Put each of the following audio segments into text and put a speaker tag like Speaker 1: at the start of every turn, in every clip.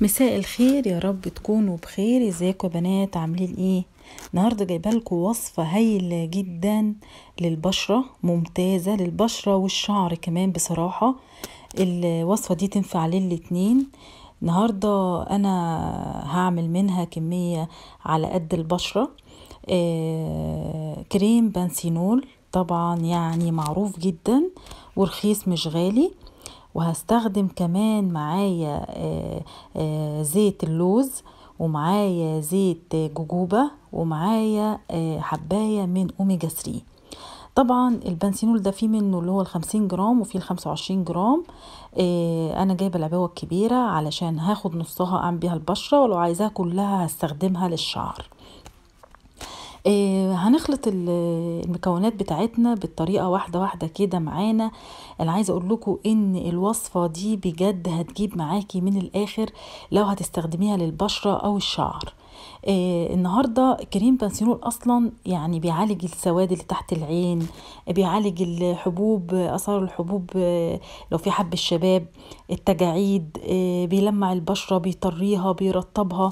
Speaker 1: مساء الخير يا رب تكونوا بخير ازيكم يا بنات عاملين ايه النهارده جايبه لكم وصفه هايله جدا للبشره ممتازه للبشره والشعر كمان بصراحه الوصفه دي تنفع للاتنين النهارده انا هعمل منها كميه على قد البشره آه كريم بانسينول طبعا يعني معروف جدا ورخيص مش غالي وهستخدم كمان معايا آه، آه، زيت اللوز ومعايا زيت جوجوبا ومعايا آه، حباية من أوميجا 3 طبعا البنسينول ده فيه منه اللي هو الخمسين جرام وفيه الخمسة وعشرين جرام إيه انا جايبه العباوة الكبيره علشان هاخد نصها اعمل بيها البشره ولو عايزاها كلها هستخدمها للشعر آه، هنخلط المكونات بتاعتنا بالطريقه واحده واحده كده معانا انا عايزه اقول لكم ان الوصفه دي بجد هتجيب معاكي من الاخر لو هتستخدميها للبشره او الشعر آه النهارده كريم بانسينول اصلا يعني بيعالج السواد اللي تحت العين بيعالج الحبوب اثار الحبوب آه لو في حب الشباب التجاعيد آه بيلمع البشره بيطريها بيرطبها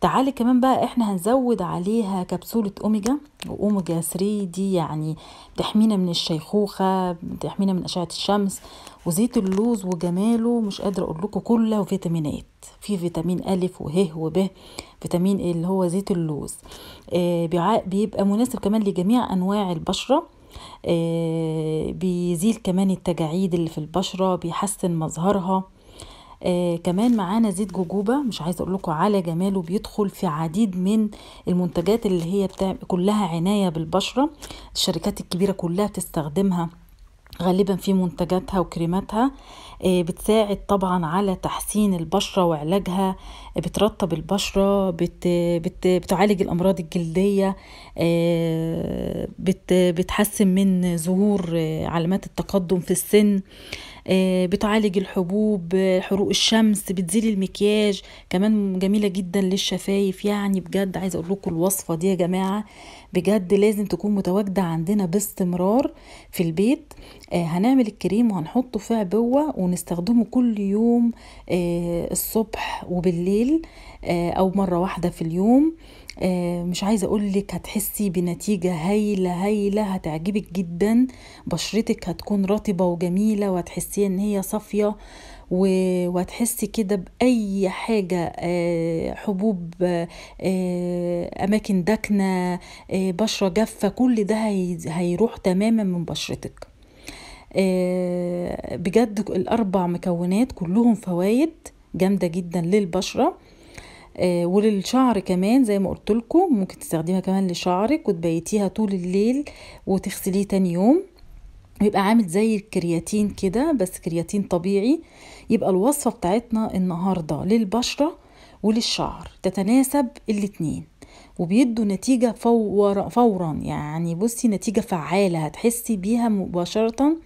Speaker 1: تعالي كمان بقى احنا هنزود عليها كبسوله اوميجا وأوميجا 3 دي يعني بتحمينا من الشيخوخة بتحمينا من أشعة الشمس وزيت اللوز وجماله مش قادرة أقول لكم كله فيتامينات في فيتامين ألف وه وب فيتامين إيه اللي هو زيت اللوز آه بيبقى مناسب كمان لجميع أنواع البشرة آه بيزيل كمان التجاعيد اللي في البشرة بيحسن مظهرها آه كمان معانا زيت جوجوبا مش عايزه اقول لكم على جماله بيدخل في عديد من المنتجات اللي هي بتاع كلها عنايه بالبشره الشركات الكبيره كلها بتستخدمها غالبا في منتجاتها وكريماتها آه، بتساعد طبعا على تحسين البشره وعلاجها بترطب البشره بت بت بتعالج الامراض الجلديه آه، بت بتحسن من ظهور آه، علامات التقدم في السن آه، بتعالج الحبوب حروق الشمس بتزيل المكياج كمان جميله جدا للشفايف يعني بجد عايزه اقول لكم الوصفه دي يا جماعه بجد لازم تكون متواجده عندنا باستمرار في البيت آه، هنعمل الكريم وهنحطه في عبوه ونستخدمه كل يوم آه، الصبح وبالليل او مره واحده في اليوم آه، مش عايزه اقول لك هتحسي بنتيجه هايله هايله هتعجبك جدا بشرتك هتكون رطبه وجميله وهتحسي ان هي صافيه وهتحسي كده باي حاجه آه، حبوب آه، اماكن داكنه بشره جافه كل ده هيروح تماما من بشرتك بجد الاربع مكونات كلهم فوائد جامده جدا للبشره آه، وللشعر كمان زي ما قلت لكم ممكن تستخدمها كمان لشعرك وتبيتيها طول الليل وتغسليه تاني يوم ويبقى عامل زي الكرياتين كده بس كرياتين طبيعي يبقى الوصفة بتاعتنا النهاردة للبشرة وللشعر تتناسب الاتنين وبيدوا نتيجة فورا, فورا يعني بصي نتيجة فعالة هتحسي بيها مباشرة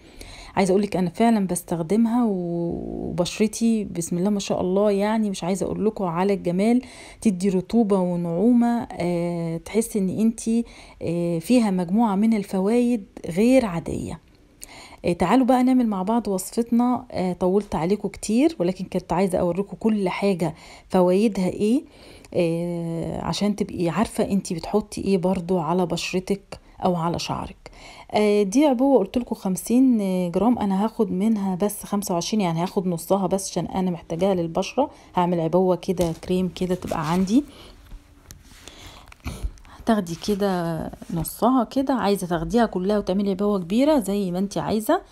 Speaker 1: عايزه اقول لك انا فعلا بستخدمها وبشرتي بسم الله ما شاء الله يعني مش عايزه اقول لكم على الجمال تدي رطوبه ونعومه آه تحس ان انت آه فيها مجموعه من الفوائد غير عاديه آه، تعالوا بقى نعمل مع بعض وصفتنا آه، طولت عليكم كتير ولكن كنت عايزه اوريكم كل حاجه فوائدها ايه آه، عشان تبقي عارفه انت بتحطي ايه برضو على بشرتك او على شعرك آه، دي عبوه قلت لكم 50 آه، جرام انا هاخد منها بس 25 يعني هاخد نصها بس عشان انا محتاجاها للبشره هعمل عبوه كده كريم كده تبقى عندي هتاخدي كده نصها كده عايزه تاخديها كلها وتعملي عبوه كبيره زي ما انت عايزه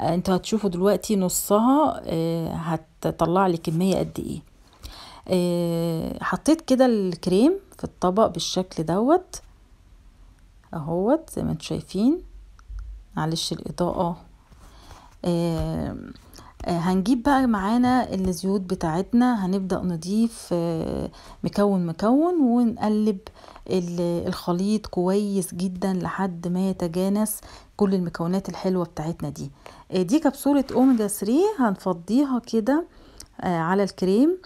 Speaker 1: آه، انتوا هتشوفوا دلوقتي نصها هتطلع لي كميه قد ايه حطيت كده الكريم في الطبق بالشكل دوت اهوت زي ما انتم شايفين معلش الاضاءه آه هنجيب بقى معانا الزيوت بتاعتنا هنبدأ نضيف آه، مكون مكون ونقلب الخليط كويس جدا لحد ما يتجانس كل المكونات الحلوة بتاعتنا دي آه، دي كبسولة اوميجا 3 هنفضيها كده آه، على الكريم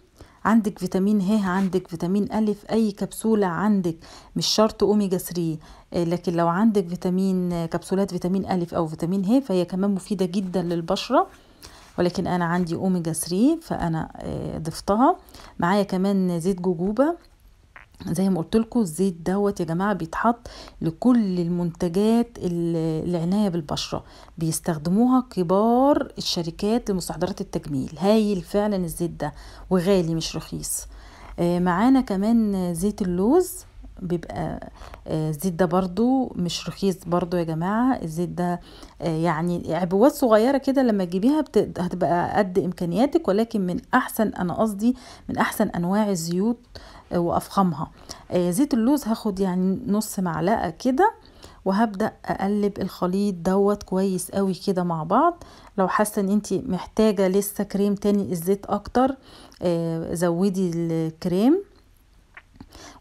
Speaker 1: عندك فيتامين ه عندك فيتامين ا اي كبسوله عندك مش شرط اوميجا 3 آه، لكن لو عندك فيتامين كبسولات فيتامين ا او فيتامين ه فهي كمان مفيده جدا للبشره ولكن انا عندي اوميجا 3 فانا آه، ضفتها معايا كمان زيت جوجوبا زي ما قلت لكم الزيت دوت يا جماعه بيتحط لكل المنتجات العنايه بالبشره بيستخدموها كبار الشركات لمستحضرات التجميل هايل فعلا الزيت ده وغالي مش رخيص آه، معانا كمان زيت اللوز بيبقى آه، الزيت ده برضو مش رخيص برضو يا جماعة الزيت ده آه، يعني عبوات صغيرة كده لما تجيبيها هتبقى قد إمكانياتك ولكن من أحسن أنا قصدي من أحسن أنواع الزيوت وافخمها آه، زيت اللوز هاخد يعني نص معلقه كده وهبدا اقلب الخليط دوت كويس قوي كده مع بعض لو حاسه ان انت محتاجه لسه كريم تاني الزيت اكتر آه، زودي الكريم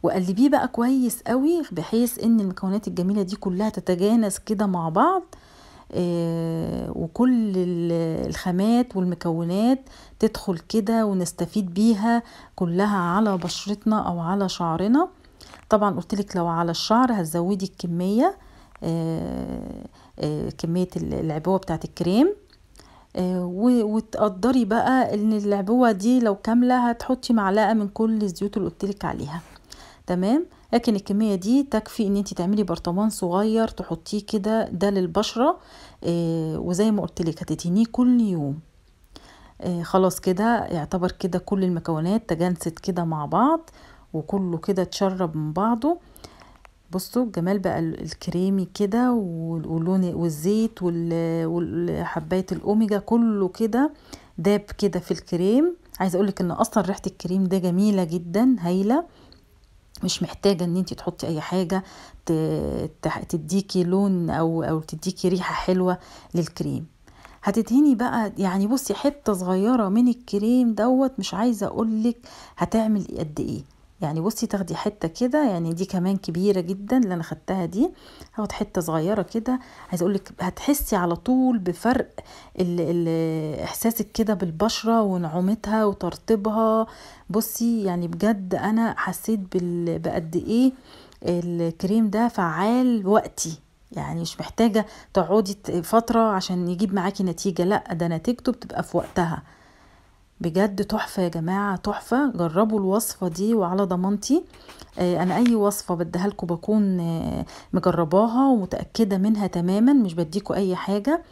Speaker 1: وقلبيه بقى كويس قوي بحيث ان المكونات الجميله دي كلها تتجانس كده مع بعض آه، وكل الخامات والمكونات تدخل كده ونستفيد بيها كلها على بشرتنا او على شعرنا طبعا لك لو على الشعر هتزودي الكمية آه، آه، كمية العبوة بتاعه الكريم وتقدري بقى ان العبوة دي لو كاملة هتحطي معلقة من كل الزيوت اللي قلتلك عليها تمام لكن الكميه دي تكفي ان انت تعملي برطمان صغير تحطيه كده ده للبشره آه وزي ما قلت لك هتدهنيه كل يوم آه خلاص كده يعتبر كده كل المكونات تجانست كده مع بعض وكله كده اتشرب من بعضه بصوا الجمال بقى الكريمي كده واللون والزيت وحبايه الاوميجا كله كده داب كده في الكريم عايزه اقولك ان اصلا ريحه الكريم ده جميله جدا هايله مش محتاجه ان انت تحطي اي حاجه تديكي لون او او تديكي ريحه حلوه للكريم هتدهني بقى يعني بصي حته صغيره من الكريم دوت مش عايزه اقولك هتعمل قد ايه يعني بصي تاخدي حته كده يعني دي كمان كبيره جدا اللي انا خدتها دي هاخد حته صغيره كده عايزه اقول لك هتحسي على طول بفرق الـ الـ احساسك كده بالبشره ونعومتها وترطيبها بصي يعني بجد انا حسيت بقد ايه الكريم ده فعال وقتي يعني مش محتاجه تقعدي فتره عشان يجيب معاكي نتيجه لا ده نتيجته بتبقى في وقتها بجد تحفة يا جماعة تحفة جربوا الوصفة دي وعلى ضمانتي آه، انا اي وصفة بديها لكم بكون آه، مجرباها ومتأكدة منها تماما مش بديكم اي حاجة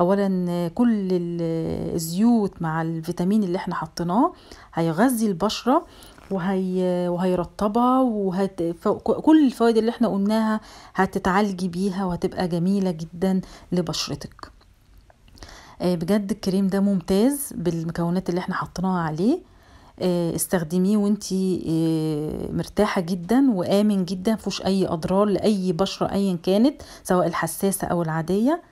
Speaker 1: اولا آه، كل الزيوت مع الفيتامين اللي احنا حطيناه هيغذي البشرة وهي وهيرطبها وهت... ف... كل الفوائد اللي احنا قلناها هتتعالجي بيها وهتبقى جميلة جدا لبشرتك آه، بجد الكريم ده ممتاز بالمكونات اللي احنا حطيناها عليه آه، استخدميه وانتي آه، مرتاحه جدا وامن جدا مفيهوش اي اضرار لاي بشره ايا كانت سواء الحساسه او العاديه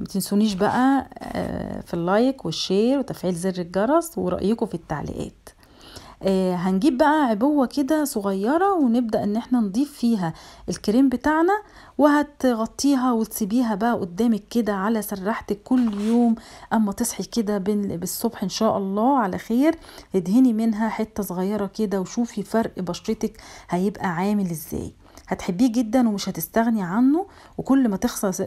Speaker 1: متنسونيش بقى في اللايك والشير وتفعيل زر الجرس ورايكم في التعليقات آه، هنجيب بقى عبوة كده صغيرة ونبدأ ان احنا نضيف فيها الكريم بتاعنا وهتغطيها وتسيبيها بقى قدامك كده على سراحتك كل يوم اما تصحي كده بالصبح ان شاء الله على خير ادهني منها حتة صغيرة كده وشوفي فرق بشرتك هيبقى عامل ازاي هتحبيه جدا ومش هتستغني عنه وكل ما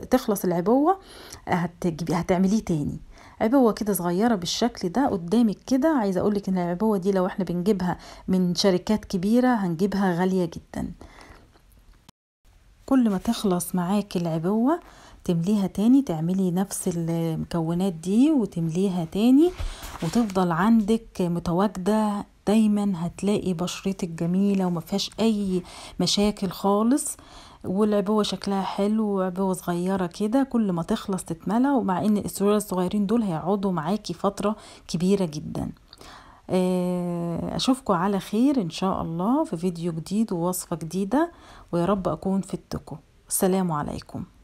Speaker 1: تخلص العبوه آه، هتعمليه تاني عبوة كده صغيرة بالشكل ده قدامك كده عايزة اقولك ان العبوة دي لو احنا بنجيبها من شركات كبيرة هنجيبها غالية جدا كل ما تخلص معاك العبوة تمليها تاني تعملي نفس المكونات دي وتمليها تاني وتفضل عندك متواجدة دايما هتلاقي بشرتك جميلة وما فيهاش اي مشاكل خالص والعبوة شكلها حلو وعبوه صغيرة كده كل ما تخلص تتملى ومع ان السرور الصغيرين دول هيقعدوا معاكي فترة كبيرة جدا آه، اشوفكم على خير ان شاء الله في فيديو جديد ووصفة جديدة ويا رب اكون فدتكم السلام عليكم